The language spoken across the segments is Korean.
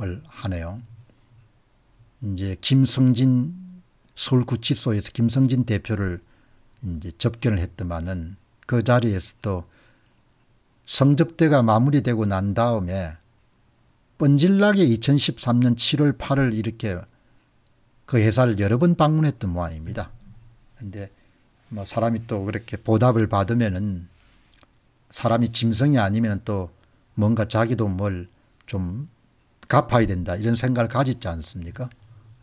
활동을 하네요. 이제 김성진 서울구치소에서 김성진 대표를 이제 접견을 했더만은 그 자리에서 또 성접대가 마무리되고 난 다음에 뻔질나게 2013년 7월 8일 이렇게 그 회사를 여러 번 방문했던 모양입니다. 근데 뭐 사람이 또 그렇게 보답을 받으면은 사람이 짐승이 아니면 또 뭔가 자기도 뭘좀 갚아야 된다 이런 생각을 가졌지 않습니까?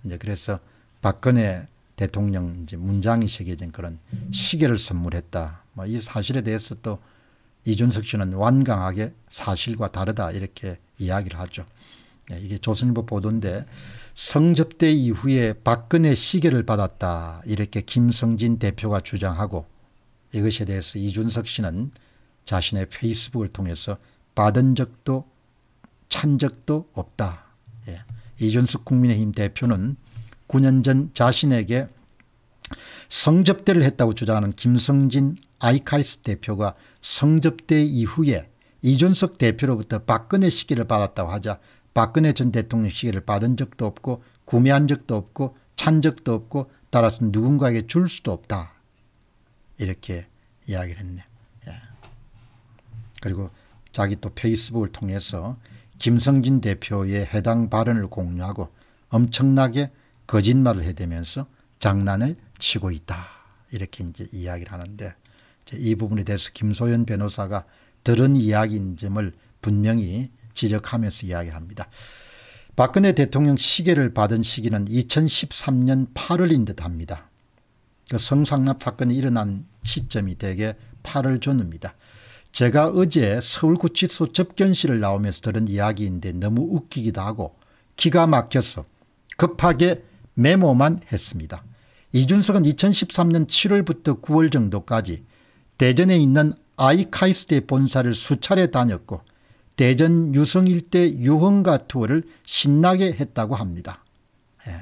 이제 그래서 박근혜 대통령 이제 문장이 새겨진 그런 시계를 선물했다. 뭐이 사실에 대해서 또 이준석 씨는 완강하게 사실과 다르다 이렇게 이야기를 하죠. 네, 이게 조선일보 보도인데 성접대 이후에 박근혜 시계를 받았다 이렇게 김성진 대표가 주장하고 이것에 대해서 이준석 씨는 자신의 페이스북을 통해서 받은 적도 찬 적도 없다. 예. 이준숙 국민의힘 대표는 9년 전 자신에게 성접대를 했다고 주장하는 김성진 아이카이스 대표가 성접대 이후에 이준석 대표로부터 박근혜 시기를 받았다고 하자 박근혜 전 대통령 시기를 받은 적도 없고 구매한 적도 없고 찬 적도 없고 따라서 누군가에게 줄 수도 없다. 이렇게 이야기를 했네. 예. 그리고 자기 또 페이스북을 통해서 김성진 대표의 해당 발언을 공유하고 엄청나게 거짓말을 해대면서 장난을 치고 있다. 이렇게 이제 이야기를 하는데 이 부분에 대해서 김소연 변호사가 들은 이야기인 점을 분명히 지적하면서 이야기합니다. 박근혜 대통령 시계를 받은 시기는 2013년 8월인 듯 합니다. 그 성상납 사건이 일어난 시점이 되게 8월 전입니다 제가 어제 서울구치소 접견실을 나오면서 들은 이야기인데 너무 웃기기도 하고 기가 막혀서 급하게 메모만 했습니다. 이준석은 2013년 7월부터 9월 정도까지 대전에 있는 아이카이스트의 본사를 수차례 다녔고 대전 유성 일대 유흥가 투어를 신나게 했다고 합니다. 예.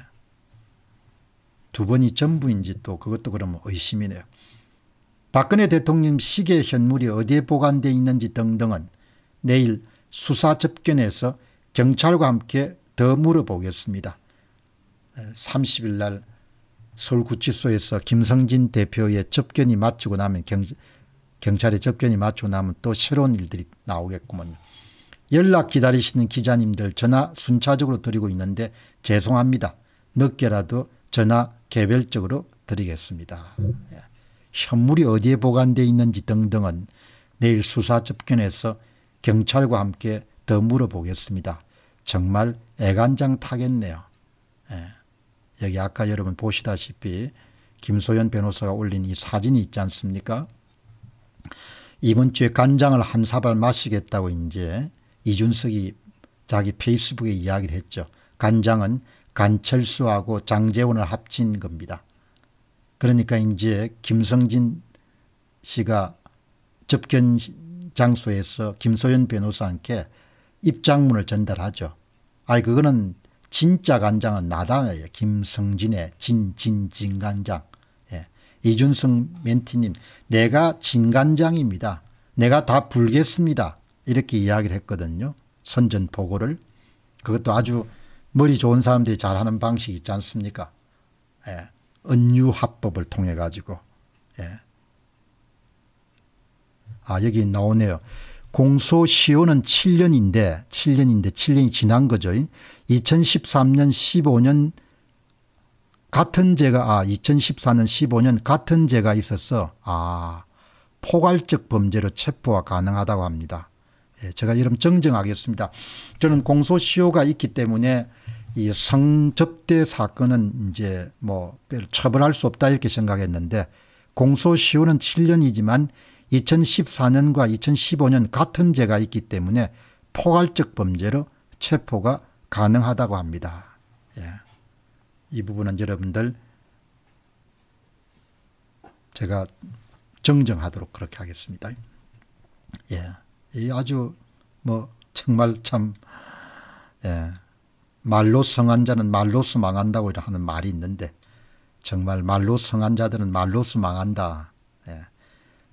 두 번이 전부인지 또 그것도 그러면 의심이네요. 박근혜 대통령 시계 현물이 어디에 보관되어 있는지 등등은 내일 수사 접견에서 경찰과 함께 더 물어보겠습니다. 30일 날 서울구치소에서 김성진 대표의 접견이 마치고 나면 경, 경찰의 접견이 마치고 나면 또 새로운 일들이 나오겠구먼요. 연락 기다리시는 기자님들 전화 순차적으로 드리고 있는데 죄송합니다. 늦게라도 전화 개별적으로 드리겠습니다. 예. 현물이 어디에 보관되어 있는지 등등은 내일 수사 접견에서 경찰과 함께 더 물어보겠습니다. 정말 애간장 타겠네요. 예. 여기 아까 여러분 보시다시피 김소연 변호사가 올린 이 사진이 있지 않습니까? 이번 주에 간장을 한 사발 마시겠다고 이제 이준석이 자기 페이스북에 이야기를 했죠. 간장은 간철수하고 장재원을 합친 겁니다. 그러니까 이제 김성진 씨가 접견 장소에서 김소연 변호사한테 입장문을 전달하죠. 아이 그거는 진짜 간장은 나당이요 김성진의 진 진 진간장. 예. 이준성 멘티님 내가 진간장입니다. 내가 다 불겠습니다. 이렇게 이야기를 했거든요. 선전포고를. 그것도 아주 머리 좋은 사람들이 잘하는 방식 있지 않습니까? 예. 은유합법을 통해 가지고 예. 아 여기 나오네요. 공소시효는 7년인데 7년인데 7년이 지난 거죠. 2013년 15년 같은 죄가 아 2014년 15년 같은 죄가 있어서 아 포괄적 범죄로 체포가 가능하다고 합니다. 예, 제가 이름 정정하겠습니다. 저는 공소시효가 있기 때문에 이 성접대 사건은 이제 뭐 처벌할 수 없다 이렇게 생각했는데 공소시효는 7년이지만 2014년과 2015년 같은 죄가 있기 때문에 포괄적 범죄로 체포가 가능하다고 합니다. 예. 이 부분은 여러분들 제가 정정하도록 그렇게 하겠습니다. 예. 이 아주 뭐 정말 참 예. 말로 성한 자는 말로서 망한다고 하는 말이 있는데 정말 말로 성한 자들은 말로서 망한다. 예.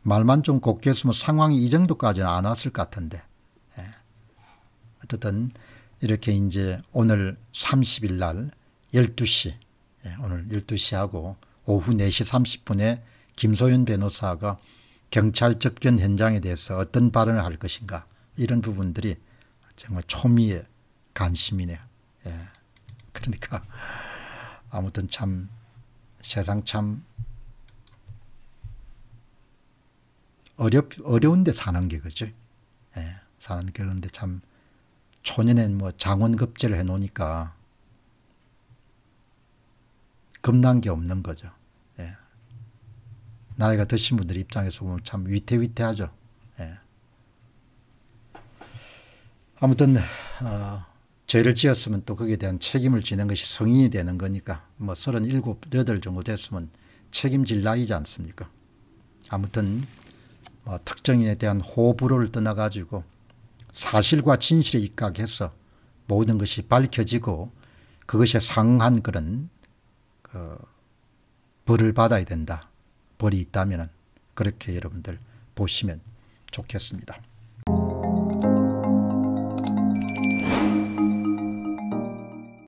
말만 좀 곱게 했으면 상황이 이 정도까지는 안 왔을 것 같은데 예. 어쨌든 이렇게 이제 오늘 30일 날 12시 예. 오늘 12시하고 오후 4시 30분에 김소연 변호사가 경찰 접견 현장에 대해서 어떤 발언을 할 것인가 이런 부분들이 정말 초미의 관심이네요. 예. 그러니까 아무튼 참 세상 참 어렵 어려운데 사는 게 그죠? 예. 사는 게 그런데 참 초년엔 뭐 장원급제를 해 놓으니까 겁난 게 없는 거죠. 예. 나이가 드신 분들 입장에서 보면 참 위태위태하죠. 예. 아무튼 어, 죄를 지었으면 또 거기에 대한 책임을 지는 것이 성인이 되는 거니까 뭐 37, 8 정도 됐으면 책임질 나이지 않습니까? 아무튼 뭐 특정인에 대한 호불호를 떠나가지고 사실과 진실에 입각해서 모든 것이 밝혀지고 그것에 상한 그런 그 벌을 받아야 된다. 벌이 있다면 그렇게 여러분들 보시면 좋겠습니다.